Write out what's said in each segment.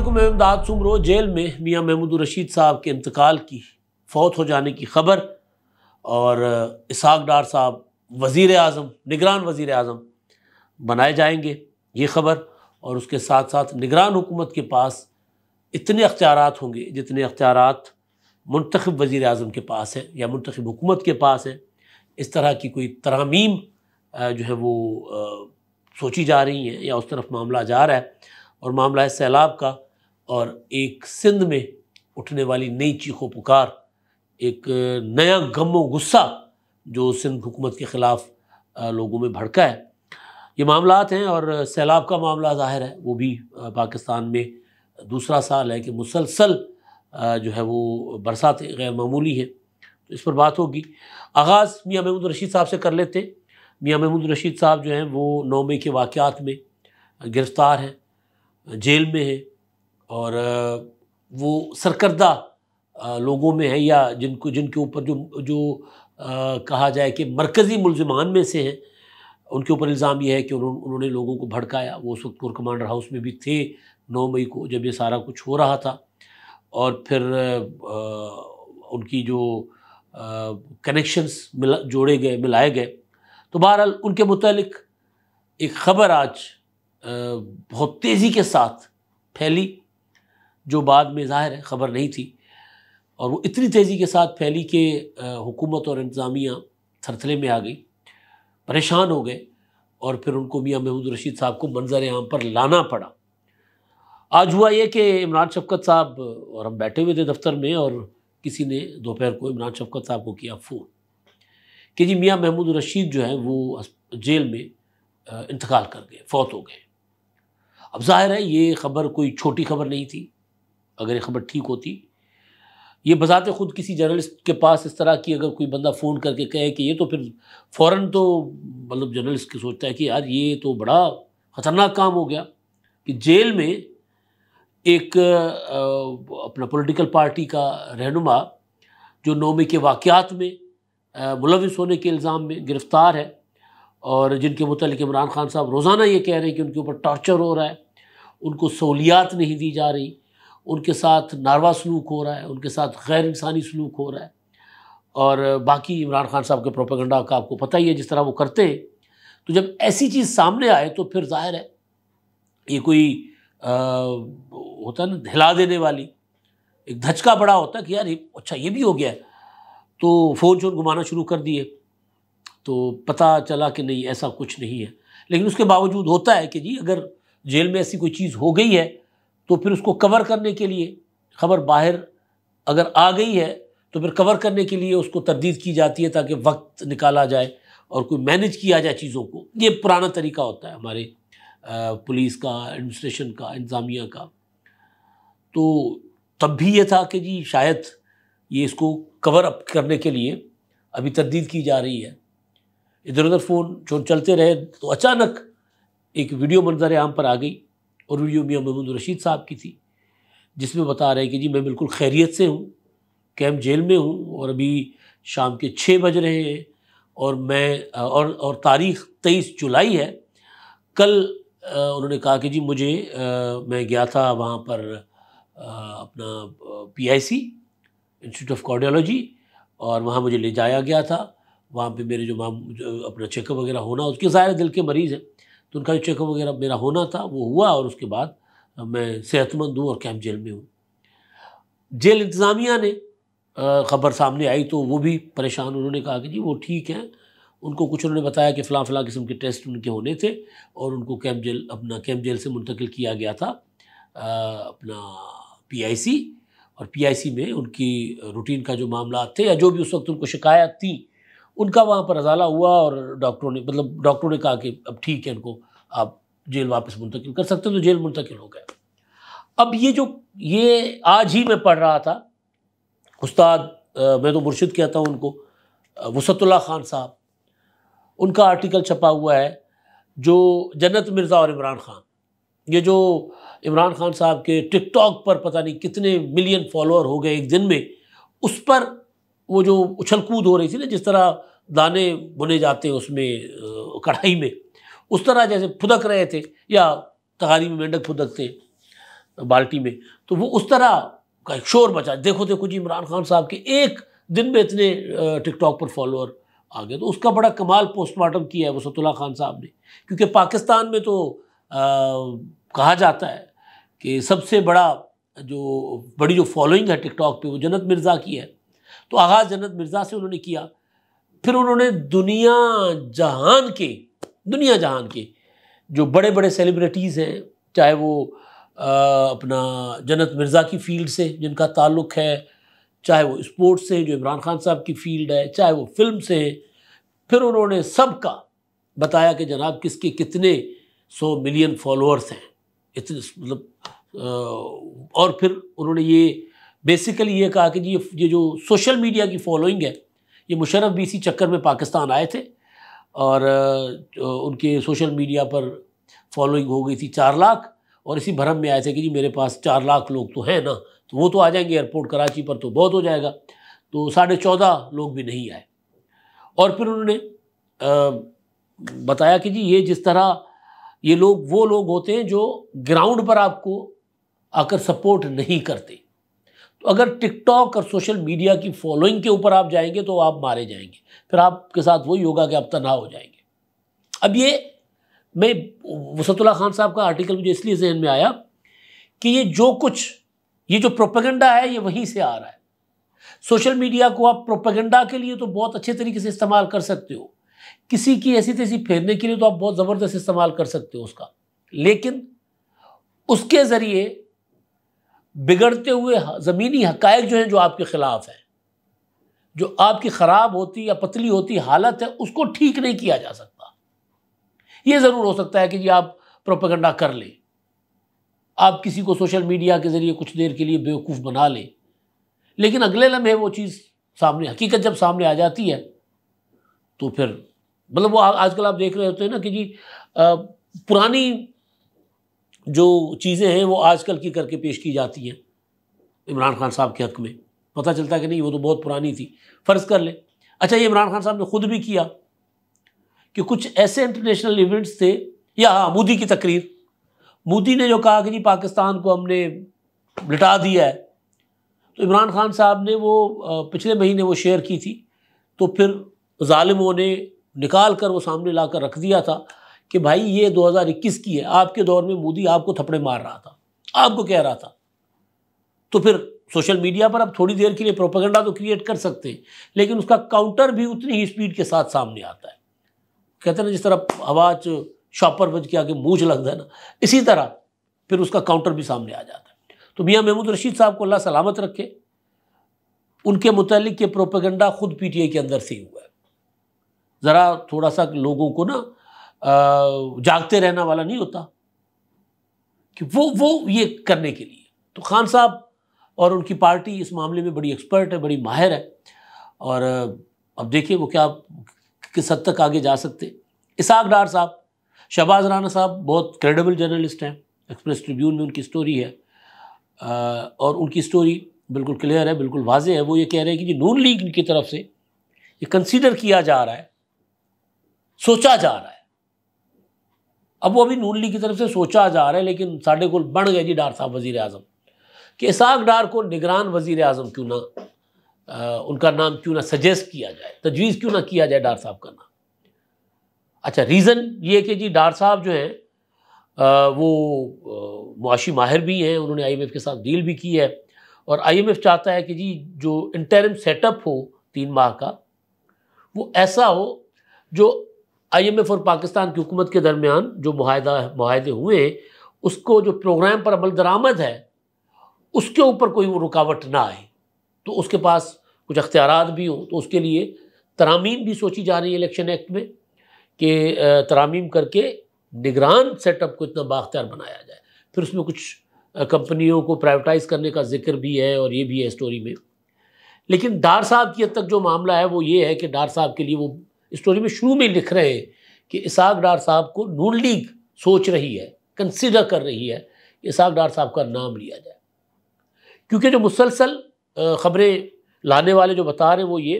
अल्लाम अहमदाद सुमरो जेल में मियाँ महमूद रशीद साहब के इंतकाल की फौत हो जाने की खबर और इसहाक डार साहब वज़ी अजम निगरान वज़ी अजम बनाए जाएंगे ये खबर और उसके साथ साथ निगरान हुकूमत के पास इतने अख्तियार होंगे जितने अख्तियार मंतखब वज़ी अजम के पास हैं या मंतखब हुकूमत के पास हैं इस तरह की कोई तरामीम जो है वो सोची जा रही हैं या उस तरफ मामला जा रहा है और मामला है सैलाब का और एक सिंध में उठने वाली नई चीखो पुकार एक नया गम व गुस्सा जो सिंध हुकूमत के ख़िलाफ़ लोगों में भड़का है ये मामला हैं और सैलाब का मामला ज़ाहिर है वो भी पाकिस्तान में दूसरा साल है कि मुसलसल जो है वो बरसात गैर मामूली है तो इस पर बात होगी आगाज़ मियाँ महमूद रशीद साहब से कर लेते हैं मियाँ महमूद रशीद साहब जो हैं वो नौ मई के वाक़ में गिरफ़्तार हैं जेल में हैं और वो सरकर्दा लोगों में है या जिनको जिनके ऊपर जो जो कहा जाए कि मरकज़ी मुलजमान में से हैं उनके ऊपर इल्ज़ाम यह है कि उन्होंने लोगों को भड़काया वो उस वक्त कोर कमांडर हाउस में भी थे नौ मई को जब ये सारा कुछ हो रहा था और फिर आ, उनकी जो कनेक्शंस मिला जोड़े गए मिलाए गए तो बहरहाल उनके मुतलक एक ख़बर आज आ, बहुत तेज़ी के साथ फैली जो बाद में ज़ाहिर है ख़बर नहीं थी और वो इतनी तेज़ी के साथ फैली कि हुकूमत और इंतज़ामिया थरथले में आ गई परेशान हो गए और फिर उनको मियाँ महमूद रशीद साहब को मंजर आम पर लाना पड़ा आज हुआ ये कि इमरान शफकत साहब और हम बैठे हुए थे दफ्तर में और किसी ने दोपहर को इमरान शफकत साहब को किया फ़ोन कि जी मियाँ महमूद रशीद जो है वो जेल में इंतकाल कर गए फौत हो गए अब जाहिर है ये खबर कोई छोटी खबर नहीं थी अगर ये खबर ठीक होती ये बजाते खुद किसी जर्नलिस्ट के पास इस तरह की अगर कोई बंदा फ़ोन करके कहे कि ये तो फिर फ़ौर तो मतलब जर्नलिस्ट की सोचता है कि यार ये तो बड़ा ख़तरनाक काम हो गया कि जेल में एक अपना पॉलिटिकल पार्टी का रहनुमा जो नौमे के वाक़ात में मुलविस होने के इल्ज़ाम में गिरफ़्तार है और जिनके मतलब इमरान खान साहब रोज़ाना ये कह रहे हैं कि उनके ऊपर टॉर्चर हो रहा है उनको सहूलियात नहीं दी जा रही उनके साथ नारवा सलूक हो रहा है उनके साथ गैर इंसानी सलूक हो रहा है और बाकी इमरान खान साहब के प्रोपेगंडा का आपको पता ही है जिस तरह वो करते हैं तो जब ऐसी चीज़ सामने आए तो फिर जाहिर है ये कोई आ, होता है ना हिला देने वाली एक धचका बड़ा होता है कि यार ये अच्छा ये भी हो गया तो फ़ोन चोन घुमाना शुरू कर दिए तो पता चला कि नहीं ऐसा कुछ नहीं है लेकिन उसके बावजूद होता है कि जी अगर जेल में ऐसी कोई चीज़ हो गई है तो फिर उसको कवर करने के लिए खबर बाहर अगर आ गई है तो फिर कवर करने के लिए उसको तरदीद की जाती है ताकि वक्त निकाला जाए और कोई मैनेज किया जाए चीज़ों को ये पुराना तरीका होता है हमारे पुलिस का एडमिनिस्ट्रेशन का इंतज़ामिया का तो तब भी ये था कि जी शायद ये इसको कवर अप करने के लिए अभी तरदीद की जा रही है इधर उधर फ़ोन जो चलते रहे तो अचानक एक वीडियो मंजर आम पर आ गई और वीडियो मियाँ महमूद रशीद साहब की थी जिसमें बता रहे हैं कि जी मैं बिल्कुल खैरियत से हूँ कैम्प जेल में हूँ और अभी शाम के छः बज रहे हैं और मैं और और तारीख तेईस जुलाई है कल उन्होंने कहा कि जी मुझे मैं गया था वहाँ पर अपना पीआईसी इंस्टीट्यूट ऑफ कार्डियोलॉजी और वहाँ मुझे ले जाया गया था वहाँ पे मेरे जो माम अपना चेकअप वगैरह होना उसके ज़ाहिर दिल के मरीज़ हैं तो उनका जो चेकअप वगैरह मेरा होना था वो हुआ और उसके बाद मैं सेहतमंद हूँ और कैंप जेल में हूँ जेल इंतज़ामिया ने ख़बर सामने आई तो वो भी परेशान उन्होंने कहा कि जी वो ठीक हैं उनको कुछ उन्होंने बताया कि फ़लाँ फ़लाँ किस्म के टेस्ट उनके होने थे और उनको कैंप जेल अपना कैंप जेल से मुंतकिल किया गया था आ, अपना पीआईसी और पीआईसी में उनकी रूटीन का जो मामला थे या जो भी उस वक्त उनको शिकायत थी उनका वहाँ पर अजाला हुआ और डॉक्टरों ने मतलब डॉक्टरों ने कहा कि अब ठीक है उनको आप जेल वापस मुंतकिल कर सकते हो तो जेल मुंतकिल हो गया अब ये जो ये आज ही मैं पढ़ रहा था उस्ताद मैं तो मुर्शिद कहता हूँ उनको वसतुल्ला खान साहब उनका आर्टिकल छपा हुआ है जो जन्नत मिर्ज़ा और इमरान खान ये जो इमरान खान साहब के टिकटॉक पर पता नहीं कितने मिलियन फॉलोअर हो गए एक दिन में उस पर वो जो उछल कूद हो रही थी ना जिस तरह दाने बुने जाते हैं उसमें कढ़ाई में उस तरह जैसे फुदक रहे थे या तहारी में मेंढक फुदकते थे बाल्टी में तो वो उस तरह का एक शोर मचा देखो देखो जी इमरान खान साहब के एक दिन में इतने टिकटॉक पर फॉलोअर आ गए तो उसका बड़ा कमाल पोस्टमार्टम किया है वसतुल्ला खान साहब ने क्योंकि पाकिस्तान में तो आ, कहा जाता है कि सबसे बड़ा जो बड़ी जो फॉलोइंग है टिकटॉक पे वो जन्नत मिर्ज़ा की है तो आगाज़ जन्नत मिर्ज़ा से उन्होंने किया फिर उन्होंने दुनिया जहान के दुनिया जहान के जो बड़े बड़े सेलिब्रिटीज़ हैं चाहे वो आ, अपना जन्नत मिर्ज़ा की फील्ड से जिनका ताल्लुक़ है चाहे वो स्पोर्ट्स से जो इमरान खान साहब की फील्ड है चाहे वो फिल्म से फिर उन्होंने सबका बताया कि जनाब किसके कितने सौ मिलियन फॉलोअर्स हैं इतने मतलब और फिर उन्होंने ये बेसिकली ये कहा कि जी ये जो सोशल मीडिया की फॉलोइंग है ये मुशरफ भी इसी चक्कर में पाकिस्तान आए थे और उनके सोशल मीडिया पर फॉलोइंग हो गई थी चार लाख और इसी भरम में आए थे कि जी मेरे पास चार लाख लोग तो हैं ना तो वो तो आ जाएंगे एयरपोर्ट कराची पर तो बहुत हो जाएगा तो साढ़े चौदह लोग भी नहीं आए और फिर उन्होंने बताया कि जी ये जिस तरह ये लोग वो लोग होते हैं जो ग्राउंड पर आपको आकर सपोर्ट नहीं करते तो अगर टिकटॉक और सोशल मीडिया की फॉलोइंग के ऊपर आप जाएंगे तो आप मारे जाएंगे फिर आपके साथ वही होगा कि आप तना हो जाएंगे अब ये मैं वसतुल्ला खान साहब का आर्टिकल मुझे इसलिए जहन में आया कि ये जो कुछ ये जो प्रोपेगेंडा है ये वहीं से आ रहा है सोशल मीडिया को आप प्रोपेगेंडा के लिए तो बहुत अच्छे तरीके से इस्तेमाल कर सकते हो किसी की ऐसी तैसी फेरने के लिए तो आप बहुत ज़बरदस्त इस्तेमाल कर सकते हो उसका लेकिन उसके ज़रिए बिगड़ते हुए ज़मीनी हकायक जो हैं जो आपके ख़िलाफ़ हैं जो आपकी ख़राब होती या पतली होती हालत है उसको ठीक नहीं किया जा सकता ये ज़रूर हो सकता है कि जी आप प्रोपेगंडा कर लें आप किसी को सोशल मीडिया के ज़रिए कुछ देर के लिए बेवकूफ़ बना लें लेकिन अगले लम्हे वो चीज़ सामने हकीकत जब सामने आ जाती है तो फिर मतलब वो आजकल आप देख रहे होते हैं ना कि जी आ, पुरानी जो चीज़ें हैं वो आजकल की करके पेश की जाती हैं इमरान खान साहब के हक़ में पता चलता कि नहीं वो तो बहुत पुरानी थी फ़र्ज़ कर लें अच्छा ये इमरान खान साहब ने ख़ुद भी किया कि कुछ ऐसे इंटरनेशनल इवेंट्स थे या हाँ मोदी की तकरीर मोदी ने जो कहा कि जी पाकिस्तान को हमने लिटा दिया है तो इमरान खान साहब ने वो पिछले महीने वो शेयर की थी तो फिर ालिमों ने निकाल कर वो सामने ला कर रख दिया था कि भाई ये 2021 की है आपके दौर में मोदी आपको थप्पड़े मार रहा था आपको कह रहा था तो फिर सोशल मीडिया पर आप थोड़ी देर के लिए प्रोपेगेंडा तो क्रिएट कर सकते हैं लेकिन उसका काउंटर भी उतनी ही स्पीड के साथ सामने आता है कहते हैं ना जिस तरह हवा शॉपर बज के आगे मूछ लगता है ना इसी तरह फिर उसका काउंटर भी सामने आ जाता है तो मियाँ महमूद रशीद साहब को अल्लाह सलामत रखे उनके मुतलिक ये प्रोपेगेंडा खुद पीटीआई के अंदर से ही हुआ है ज़रा थोड़ा सा लोगों को ना जागते रहना वाला नहीं होता कि वो वो ये करने के लिए तो खान साहब और उनकी पार्टी इस मामले में बड़ी एक्सपर्ट है बड़ी माहिर है और अब देखिए वो क्या किस हद तक आगे जा सकते इसाक डार साहब शहबाज राना साहब बहुत क्रेडिबल जर्नलिस्ट हैं एक्सप्रेस ट्रिब्यून में उनकी स्टोरी है और उनकी स्टोरी बिल्कुल क्लियर है बिल्कुल वाजह है वो ये कह रहे हैं कि नून लीग की तरफ से ये कंसीडर किया जा रहा है सोचा जा रहा है अब वो अभी नून लीग की तरफ से सोचा जा रहा है लेकिन साढ़े को बढ़ गए जी डार साहब वजीर अजम कि इसाक डार को निगरान वजीर अजम क्यों ना आ, उनका नाम क्यों ना सजेस्ट किया जाए तजवीज़ क्यों ना किया जाए डार साहब का नाम अच्छा रीज़न ये कि जी डार साहब जो हैं वो मुआशी माहिर भी हैं उन्होंने आई एम एफ़ के साथ डील भी की है और आई एम एफ़ चाहता है कि जी जो इंटरम सेटअप हो तीन माह का वो ऐसा हो जो आईएमएफ और पाकिस्तान की हुकूमत के दरमियान जो माहदा माहदे हुए उसको जो प्रोग्राम पर अमल दरामद है उसके ऊपर कोई रुकावट ना आए तो उसके पास कुछ अख्तियार भी हों तो उसके लिए तरामीम भी सोची जा रही है इलेक्शन एक्ट में कि तरामीम करके निगरान सेटअप को इतना बाख्तियार बनाया जाए फिर उसमें कुछ कंपनियों को प्राइवेटाइज करने का जिक्र भी है और ये भी है स्टोरी में लेकिन डार साहब की हद तक जो मामला है वो ये है कि डार साहब के लिए वो स्टोरी में शुरू में लिख रहे हैं कि इसाक डार साहब को नून लीग सोच रही है कंसिडर कर रही है इसाक डार साहब का नाम लिया जाए क्योंकि जो मुसलसल ख़बरें लाने वाले जो बता रहे हैं वो ये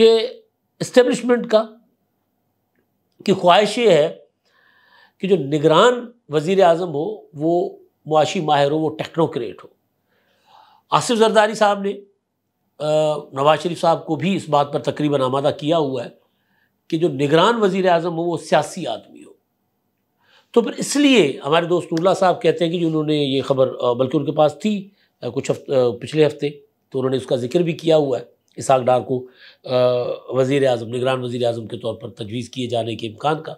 कि इस्टेब्लिशमेंट का की ख्वाहिश ये है कि जो निगरान वज़ी अजम हो वो मुआशी माहिर हो वो टेक्नोक्रेट हो आसिफ जरदारी साहब ने नवाज शरीफ साहब को भी इस बात पर तकरीबन आमादा किया हुआ है कि जो निगरान वज़ी अजम हो वो सियासी आदमी हो तो फिर इसलिए हमारे दोस्त नूल्ला साहब कहते हैं कि उन्होंने ये खबर बल्कि उनके पास थी कुछ हफ्त, पिछले हफ्ते तो उन्होंने उसका जिक्र भी किया हुआ है इसाक डार को वज़ी अजम निगरान वज़ी अजम के तौर पर तजवीज़ किए जाने के इम्कान का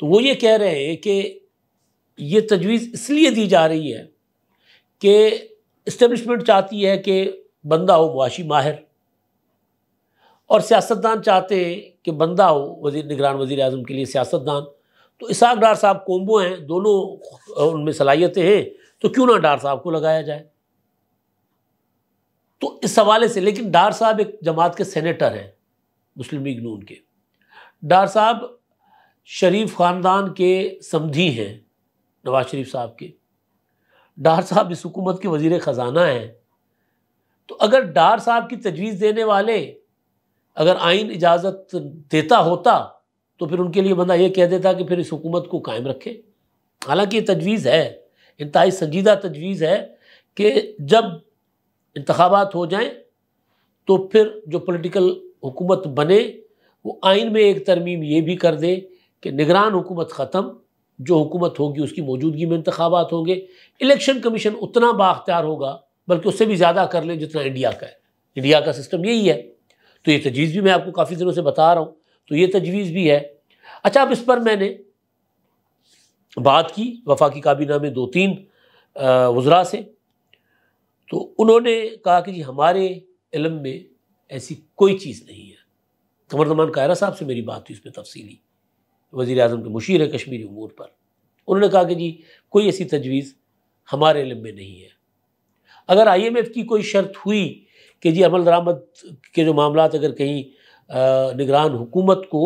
तो वो ये कह रहे हैं कि ये तजवीज़ इसलिए दी जा रही है कि इस्टेब्लिशमेंट चाहती है कि बंदा हो मुआशी माहिर और सियासतदान चाहते हैं कि बंदा हो वजीर निगरान वजीर अजम के लिए सियासतदान तो इसाक डार साहब कोम्बो हैं दोनों उनमें सलाहियतें हैं तो क्यों ना डार साहब को लगाया जाए तो इस हवाले से लेकिन डार साहब एक जमात के सेनेटर हैं मुस्लिम लीग नून के डार साहब शरीफ ख़ानदान के समधी हैं नवाज शरीफ साहब के डार साहब इस हुकूमत के वजीर ख़जाना हैं तो अगर डार साहब की तजवीज़ देने वाले अगर आइन इजाज़त देता होता तो फिर उनके लिए बंदा ये कह देता कि फिर इस हुकूमत को कायम रखें हालांकि ये तजवीज़ है इंतहाई संजीदा तजवीज़ है कि जब इंतबात हो जाए तो फिर जो पोलिटिकल हुकूमत बने वो आइन में एक तरमीम ये भी कर दे कि निगरान हुकूमत ख़त्म जो हुकूमत होगी उसकी मौजूदगी में इंतबात होंगे इलेक्शन कमीशन उतना बाख्तियार होगा बल्कि उससे भी ज़्यादा कर लें जितना इंडिया का है इंडिया का सिस्टम यही है तो ये तजवीज़ भी मैं आपको काफ़ी दिनों से बता रहा हूँ तो ये तजवीज़ भी है अच्छा अब इस पर मैंने बात की वफाकी काबीना में दो तीन वज्रा से तो उन्होंने कहा कि जी हमारे इलम में ऐसी कोई चीज़ नहीं है कमर जमान कायरा साहब से मेरी बात हुई उसमें तफसीली वज़ी अजम के मुशीर है कश्मीरी अमूर पर उन्होंने कहा कि जी कोई ऐसी तजवीज़ हमारे इलम में नहीं है अगर आईएमएफ की कोई शर्त हुई कि जी अमल दरामद के जो मामला अगर कहीं निगरान हुकूमत को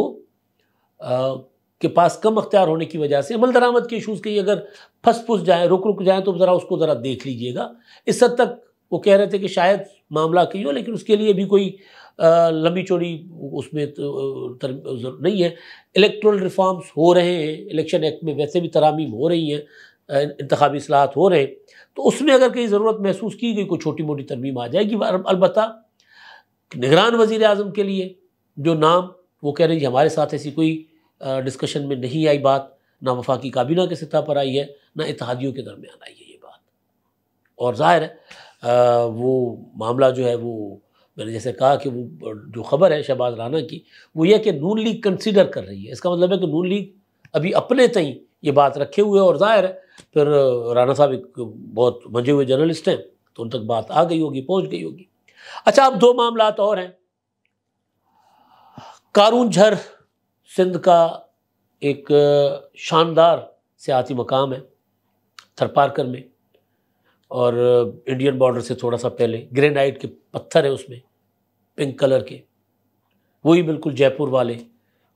आ, के पास कम अख्तियार होने की वजह से अमल दरामद के इशूज़ कहीं अगर फंस फुस जाएँ रुक रुक जाएँ तो ज़रा उसको ज़रा देख लीजिएगा इस हद तक वो कह रहे थे कि शायद मामला कहीं हो लेकिन उसके लिए भी कोई लंबी चौड़ी उसमें तो नहीं है इलेक्ट्रल रिफॉर्म्स हो रहे हैं इलेक्शन एक्ट में वैसे भी तरामीम हो रही हैं इंतबी असलाहत हो रहे तो उसमें अगर कहीं ज़रूरत महसूस की गई कोई छोटी मोटी तरमीम आ जाएगी अलबत् निगरान वज़ी अजम के लिए जो नाम वो कह रहे जी हमारे साथ ऐसी कोई डिस्कशन में नहीं आई बात ना वफाकी काबीना के सतह पर आई है ना इतिहादियों के दरमियान आई है ये बात और ज़ाहिर है वो मामला जो है वो मैंने जैसे कहा कि वो जो खबर है शहबाज राना की वो यह कि नून लीग कंसिडर कर रही है इसका मतलब है कि नून लीग अभी अपने तई ये बात रखे हुए और ज़ाहिर है फिर राणा साहब एक बहुत मंझे हुए जर्नलिस्ट हैं तो उन तक बात आ गई होगी पहुंच गई होगी अच्छा अब दो मामला और हैं कारून झर सिंध का एक शानदार सियाती मकाम है थरपारकर में और इंडियन बॉर्डर से थोड़ा सा पहले ग्रेनाइट के पत्थर है उसमें पिंक कलर के वही बिल्कुल जयपुर वाले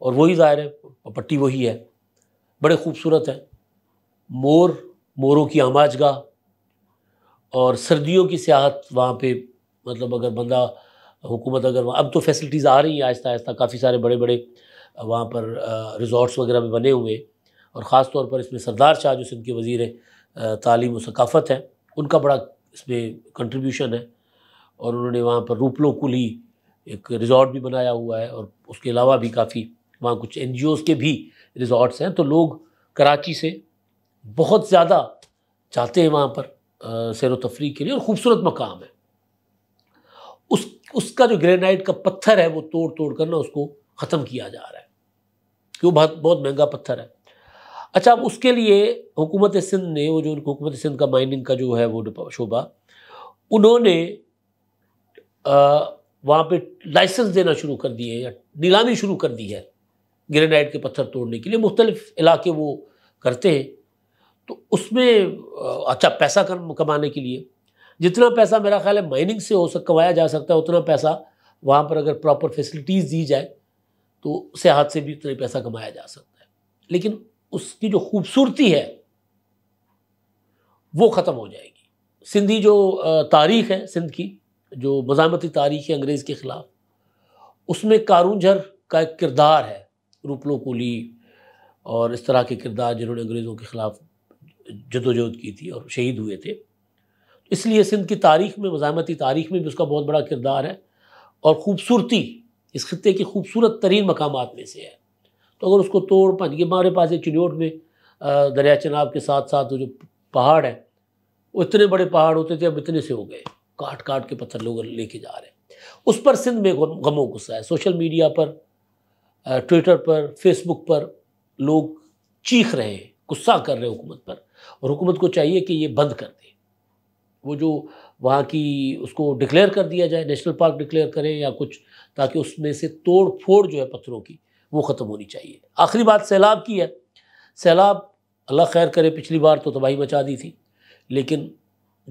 और वही ज़ाहिर है पट्टी वही है बड़े खूबसूरत है मोर मोरों की आमाजगा और सर्दियों की सियाहत वहाँ पे मतलब अगर बंदा हुकूमत अगर वहाँ अब तो फैसिलिटीज़ आ रही हैं आहिस्ता आहिस्ता काफ़ी सारे बड़े बड़े वहाँ पर रिजॉर्ट्स वगैरह में बने हुए और ख़ास तौर पर इसमें सरदार शाह जो सिंध के वज़ी तालीम व सकाफ़त हैं उनका बड़ा इसमें कंट्रीब्यूशन है और उन्होंने वहाँ पर रूपलो कुली एक रिज़ॉर्ट भी बनाया हुआ है और उसके अलावा भी काफ़ी वहाँ कुछ एन के भी रिज़ॉर्ट्स हैं तो लोग कराची से बहुत ज़्यादा चाहते हैं वहाँ पर सैर व तफरी के लिए और ख़ूबसूरत मकाम है उस उसका जो ग्रेनाइट का पत्थर है वो तोड़ तोड़ कर ना उसको ख़त्म किया जा रहा है क्यों बहुत बहुत महंगा पत्थर है अच्छा अब उसके लिए हुकूमत सिंध ने वो जो उनको हुकूमत सिंध का माइनिंग का जो है वो शोबा उन्होंने वहाँ पे लाइसेंस देना शुरू कर दिए या नीलामी शुरू कर दी है ग्रेनाइट के पत्थर तोड़ने के लिए मुख्तलिफ इलाके वो करते हैं तो उसमें अच्छा पैसा कमाने के लिए जितना पैसा मेरा ख्याल है माइनिंग से हो सक कमाया जा सकता है उतना पैसा वहाँ पर अगर प्रॉपर फैसिलिटीज़ दी जाए तो सियाहत से भी उतना पैसा कमाया जा सकता है लेकिन उसकी जो खूबसूरती है वो ख़त्म हो जाएगी सिंधी जो तारीख़ है सिंध की जो मजामती तारीख़ है अंग्रेज़ के ख़िलाफ़ उसमें कारूंझर का एक किरदार है रूपलो कोली और इस तरह के किरदार जिन्होंने अंग्रेज़ों के ख़िलाफ़ जदोजहद की थी और शहीद हुए थे इसलिए सिंध की तारीख में मजामती तारीख में भी उसका बहुत बड़ा किरदार है और ख़ूबसूरती इस खत्े के खूबसूरत तरीन मकाम में से है तो अगर उसको तोड़ पाँच ये हमारे पास एक चिन्होट में दरिया चनाब के साथ साथ जो पहाड़ है वो इतने बड़े पहाड़ होते थे अब इतने से हो गए काट काट के पत्थर लोग लेके जा रहे हैं उस पर सिंध में गमो गुस्सा है सोशल मीडिया पर ट्विटर पर फेसबुक पर लोग चीख रहे हैं गुस्सा कर रहे हैं हुकूमत पर और हुकूमत को चाहिए कि ये बंद कर दे वो जो वहाँ की उसको डिक्लेयर कर दिया जाए नेशनल पार्क डिक्लेयर करें या कुछ ताकि उसमें से तोड़ फोड़ जो है पत्थरों की वो ख़त्म होनी चाहिए आखिरी बात सैलाब की है सैलाब अल्लाह खैर करे पिछली बार तो तबाही मचा दी थी लेकिन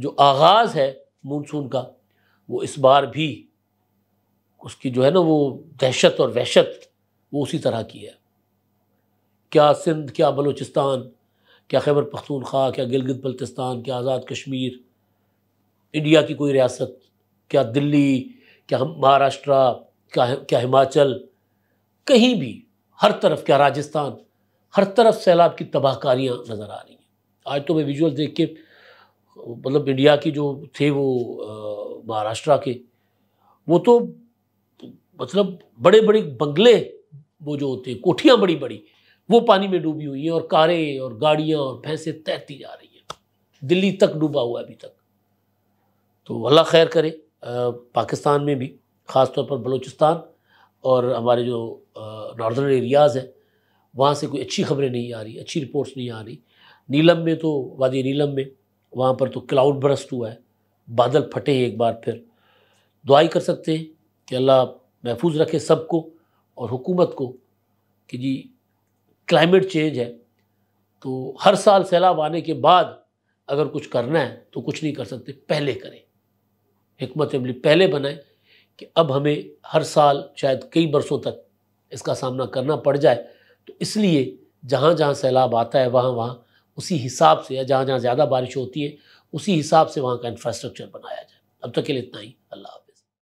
जो आगाज़ है मानसून का वो इस बार भी उसकी जो है ना वो दहशत और वहशत वो उसी तरह की है क्या सिंध क्या बलूचिस्तान क्या खैबर पख्तूनख्वा क्या गिलगित बल्तिस्तान क्या आज़ाद कश्मीर इंडिया की कोई रियासत क्या दिल्ली क्या महाराष्ट्र क्या क्या हिमाचल कहीं भी हर तरफ क्या राजस्थान हर तरफ सैलाब की तबाहकारियाँ नज़र आ रही हैं आज तो मैं विजुअल देख के मतलब इंडिया की जो थे वो महाराष्ट्र के वो तो मतलब बड़े बड़े बंगले वो जो होते हैं कोठियाँ बड़ी बड़ी वो पानी में डूबी हुई है और कारें और गाड़ियां और भैंसे तैरती जा रही हैं दिल्ली तक डूबा हुआ है अभी तक तो अल्लाह खैर करे पाकिस्तान में भी ख़ास तौर पर बलूचिस्तान और हमारे जो नॉर्दर्न एरियाज़ हैं वहाँ से कोई अच्छी खबरें नहीं आ रही अच्छी रिपोर्ट्स नहीं आ रही नीलम में तो वादी नीलम में वहाँ पर तो क्लाउड ब्रस्ट हुआ है बादल फटे हैं एक बार फिर दुआई कर सकते हैं कि अल्लाह महफूज रखे सबको और हुकूमत को कि जी क्लाइमेट चेंज है तो हर साल सैलाब आने के बाद अगर कुछ करना है तो कुछ नहीं कर सकते पहले करें हमत अमली मतलब पहले बनाएं कि अब हमें हर साल शायद कई बरसों तक इसका सामना करना पड़ जाए तो इसलिए जहाँ जहाँ सैलाब आता है वहाँ वहाँ उसी हिसाब से या जहाँ जहाँ ज़्यादा बारिश होती है उसी हिसाब से वहाँ का इंफ्रास्ट्रक्चर बनाया जाए अब तक के लिए इतना ही अल्लाह